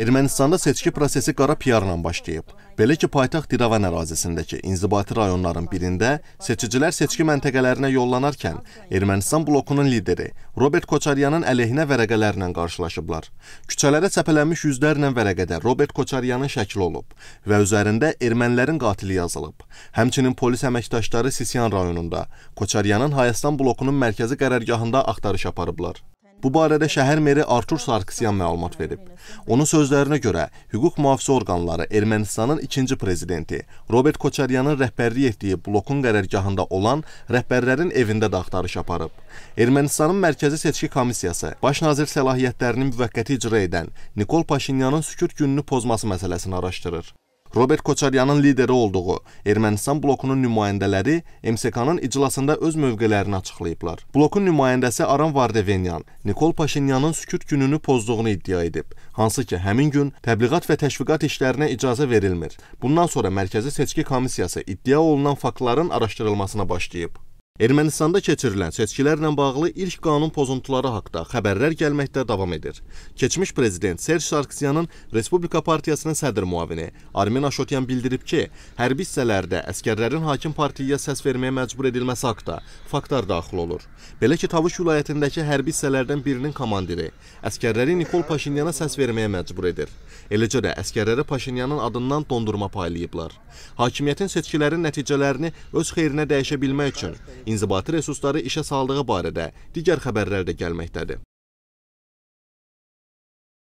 Ermənistanda seçki prosesi qara piyarla başlayıb. Belə ki, paytaxt İrəvan ərazisindəki inzibati rayonların birində seçicilər seçki məntəqələrinə yollanarkən Ermənistan blokunun lideri Robert Koçaryanın əleyhinə vərəqələrlə qarşılaşıblar. Küçələrə çəpələnmiş yüzlərlə vərəqədə Robert Koçaryanın şəkli olub və üzərində ermənilərin qatili yazılıb. Həmçinin polis əməkdaşları Sisyan rayonunda Koçaryanın Hayastan blokunun mərkəzi qərərgahında axtarış aparıblar. Bu barədə şəhər meri Artur Sarkisyan məlumat verib. Onun sözlərinə görə, hüquq mühafizə orqanları Ermənistanın ikinci prezidenti Robert Koçaryanın rəhbərlik etdiyi blokun qərərgahında olan rəhbərlərin evində də axtarış aparıb. Ermənistanın Mərkəzi Seçki Komissiyası baş nazir səlahiyyətlərini müvəqqəti icra edən Nikol Paşinyanın sükut gününü pozması məsələsini araşdırır. Robert Koçaryanın lideri olduğu Ermənistan blokunun nümayəndələri MSK-nın iclasında öz mövqələrini açıqlayıblar. Blokun nümayəndəsi Aram Vardevenyan Nikol Paşinyanın sükut gününü pozduğunu iddia edib, hansı ki, həmin gün təbliğat və təşviqat işlərinə icazə verilmir. Bundan sonra Mərkəzi Seçki Komissiyası iddia olunan faktların araşdırılmasına başlayıb. Ermənistanda keçirilən seçkilərlə bağlı ilk qanun pozuntuları haqqında xəbərlər gəlməkdə davam edir. Keçmiş prezident Serj Sarkisyanın Respublika Partiyasının sədr müavini Armin Aşotyan bildirib ki, hərbi hissələrdə əskərlərin hakim partiyaya səs verməyə məcbur edilməsi haqqında faktlar daxil olur. Belə ki, Tavuş vilayətindəki hərbi hissələrdən birinin komandiri əskərləri Nikol Paşinyana səs verməyə məcbur edir. Eləcə də əskərləri Paşinyanın adından dondurma paylayıblar. Hakimiyyətin seçkilərin nəticələrini öz xeyrinə dəyişə bilmək üçün inzibati resursları işə saldığı barədə digər xəbərlər də gəlməkdədir.